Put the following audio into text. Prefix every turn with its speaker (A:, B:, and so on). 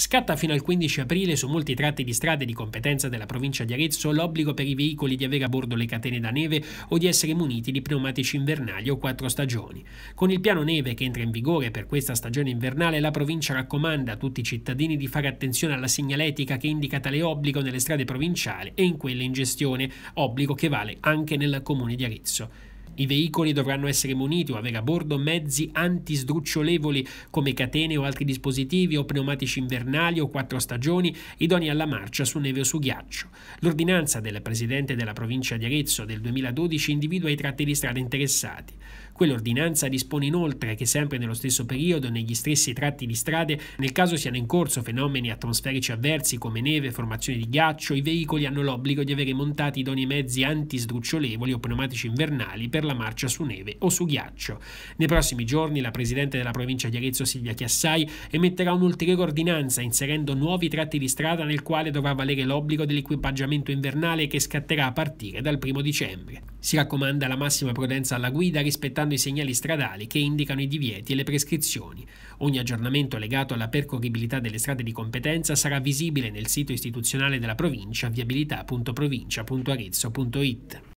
A: Scatta fino al 15 aprile su molti tratti di strade di competenza della provincia di Arezzo l'obbligo per i veicoli di avere a bordo le catene da neve o di essere muniti di pneumatici invernali o quattro stagioni. Con il piano neve che entra in vigore per questa stagione invernale, la provincia raccomanda a tutti i cittadini di fare attenzione alla segnaletica che indica tale obbligo nelle strade provinciali e in quelle in gestione, obbligo che vale anche nel comune di Arezzo. I veicoli dovranno essere muniti o avere a bordo mezzi antisdrucciolevoli come catene o altri dispositivi o pneumatici invernali o quattro stagioni idonei alla marcia su neve o su ghiaccio. L'ordinanza del Presidente della provincia di Arezzo del 2012 individua i tratti di strada interessati. Quell'ordinanza dispone inoltre che sempre nello stesso periodo, negli stessi tratti di strade, nel caso siano in corso fenomeni atmosferici avversi come neve, formazione di ghiaccio, i veicoli hanno l'obbligo di avere montati idonei mezzi antisdrucciolevoli o pneumatici invernali per la marcia su neve o su ghiaccio. Nei prossimi giorni la Presidente della provincia di Arezzo Silvia Chiassai emetterà un'ulteriore ordinanza inserendo nuovi tratti di strada nel quale dovrà valere l'obbligo dell'equipaggiamento invernale che scatterà a partire dal 1 dicembre. Si raccomanda la massima prudenza alla guida rispettando i segnali stradali che indicano i divieti e le prescrizioni. Ogni aggiornamento legato alla percorribilità delle strade di competenza sarà visibile nel sito istituzionale della provincia viabilità.provincia.arezzo.it.